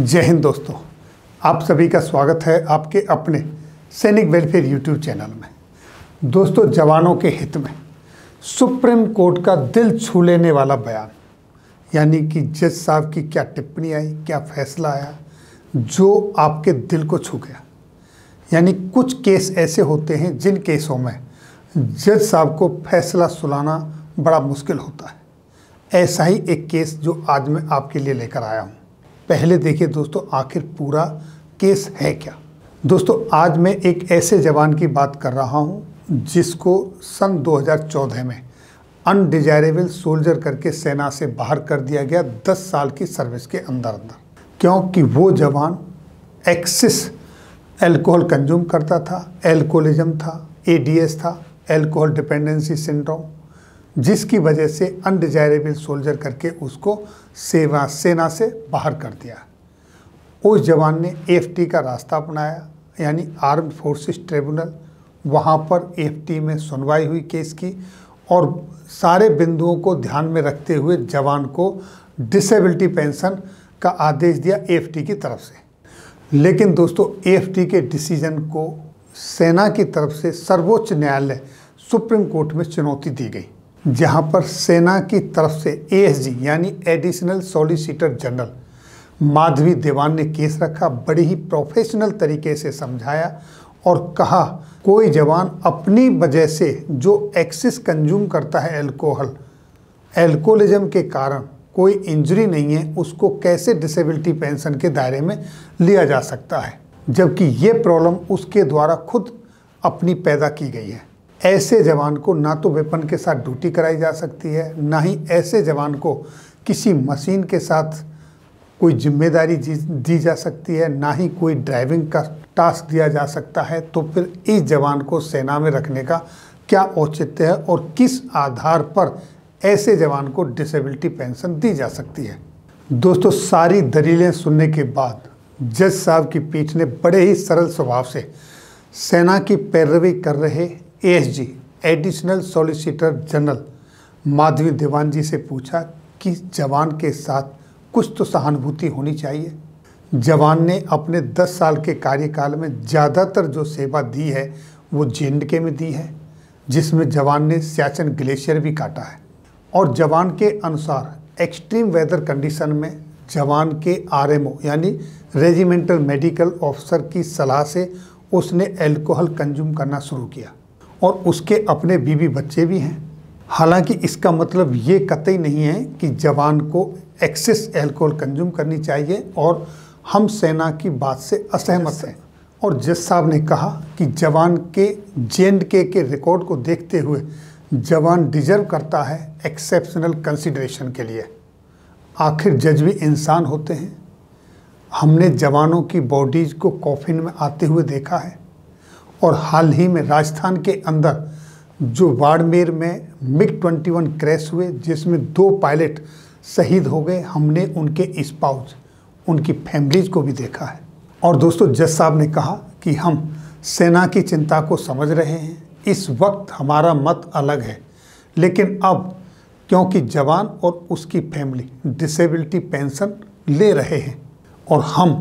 जय हिंद दोस्तों आप सभी का स्वागत है आपके अपने सैनिक वेलफेयर यूट्यूब चैनल में दोस्तों जवानों के हित में सुप्रीम कोर्ट का दिल छू लेने वाला बयान यानी कि जज साहब की क्या टिप्पणी आई क्या फैसला आया जो आपके दिल को छू गया यानी कुछ केस ऐसे होते हैं जिन केसों में जज साहब को फैसला सुलाना बड़ा मुश्किल होता है ऐसा ही एक केस जो आज मैं आपके लिए लेकर आया हूँ पहले देखिए दोस्तों आखिर पूरा केस है क्या दोस्तों आज मैं एक ऐसे जवान की बात कर रहा हूँ जिसको सन 2014 में अनडिजायरेबल सोल्जर करके सेना से बाहर कर दिया गया 10 साल की सर्विस के अंदर अंदर क्योंकि वो जवान एक्सिस एल्कोहल कंज्यूम करता था एल्कोहलिज्म था एडीएस था एल्कोहल डिपेंडेंसी सिंड्रोम जिसकी वजह से अनडिजायरेबल सोल्जर करके उसको सेवा सेना से बाहर कर दिया उस जवान ने एफटी का रास्ता अपनाया यानी आर्म फोर्सेस ट्रिब्यूनल वहाँ पर एफटी में सुनवाई हुई केस की और सारे बिंदुओं को ध्यान में रखते हुए जवान को डिसेबिलिटी पेंशन का आदेश दिया एफटी की तरफ से लेकिन दोस्तों एफटी के डिसीजन को सेना की तरफ से सर्वोच्च न्यायालय सुप्रीम कोर्ट में चुनौती दी गई जहां पर सेना की तरफ से एएसजी यानी एडिशनल सॉलिसिटर जनरल माधवी देवान ने केस रखा बड़ी ही प्रोफेशनल तरीके से समझाया और कहा कोई जवान अपनी वजह से जो एक्सिस कंज्यूम करता है एल्कोहल एल्कोहलिज्म के कारण कोई इंजरी नहीं है उसको कैसे डिसेबिलिटी पेंशन के दायरे में लिया जा सकता है जबकि ये प्रॉब्लम उसके द्वारा खुद अपनी पैदा की गई है ऐसे जवान को ना तो वेपन के साथ ड्यूटी कराई जा सकती है ना ही ऐसे जवान को किसी मशीन के साथ कोई जिम्मेदारी दी जा सकती है ना ही कोई ड्राइविंग का टास्क दिया जा सकता है तो फिर इस जवान को सेना में रखने का क्या औचित्य है और किस आधार पर ऐसे जवान को डिसेबिलिटी पेंशन दी जा सकती है दोस्तों सारी दलीलें सुनने के बाद जज साहब की पीठ ने बड़े ही सरल स्वभाव से सेना की पैरवी कर रहे ASG additional solicitor general Madhavi Dewan ji से पूछा कि जवान के साथ कुछ तो सहानुभूति होनी चाहिए जवान ने अपने 10 साल के कार्यकाल में ज़्यादातर जो सेवा दी है वो जे के में दी है जिसमें जवान ने सियाचन ग्लेशियर भी काटा है और जवान के अनुसार एक्सट्रीम वेदर कंडीशन में जवान के आरएमओ यानी रेजिमेंटल मेडिकल ऑफिसर की सलाह से उसने एल्कोहल कंज्यूम करना शुरू किया और उसके अपने बीवी बच्चे भी हैं हालांकि इसका मतलब ये कतई नहीं है कि जवान को एक्सेस एल्कोहल कंज्यूम करनी चाहिए और हम सेना की बात से असहमत हैं और जज साहब ने कहा कि जवान के जे के, के रिकॉर्ड को देखते हुए जवान डिजर्व करता है एक्सेप्शनल कंसिडरेशन के लिए आखिर जज भी इंसान होते हैं हमने जवानों की बॉडीज़ को कॉफिन में आते हुए देखा है और हाल ही में राजस्थान के अंदर जो बाड़मेर में मिग 21 क्रैश हुए जिसमें दो पायलट शहीद हो गए हमने उनके स्पाउस उनकी फैमिलीज को भी देखा है और दोस्तों जज साहब ने कहा कि हम सेना की चिंता को समझ रहे हैं इस वक्त हमारा मत अलग है लेकिन अब क्योंकि जवान और उसकी फैमिली डिसेबिलिटी पेंशन ले रहे हैं और हम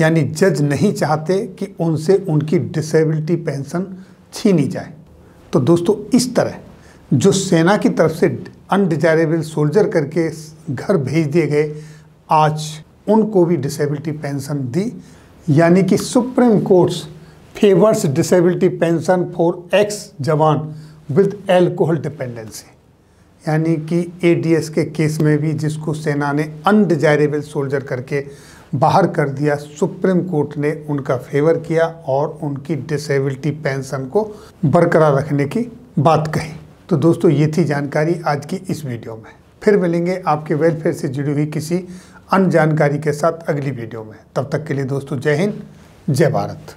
यानी जज नहीं चाहते कि उनसे उनकी डिसेबिलिटी पेंशन छीनी जाए तो दोस्तों इस तरह जो सेना की तरफ से अनडिजायरेबल सोल्जर करके घर भेज दिए गए आज उनको भी डिसेबिलिटी पेंशन दी यानी कि supreme courts favours disability pension for ex जवान विद एल्कोहल डिपेंडेंसी यानी कि एडीएस के केस में भी जिसको सेना ने अनडिजायरेबल सोल्जर करके बाहर कर दिया सुप्रीम कोर्ट ने उनका फेवर किया और उनकी डिसेबिलिटी पेंशन को बरकरार रखने की बात कही तो दोस्तों ये थी जानकारी आज की इस वीडियो में फिर मिलेंगे आपके वेलफेयर से जुड़ी हुई किसी अन्य जानकारी के साथ अगली वीडियो में तब तक के लिए दोस्तों जय हिंद जय भारत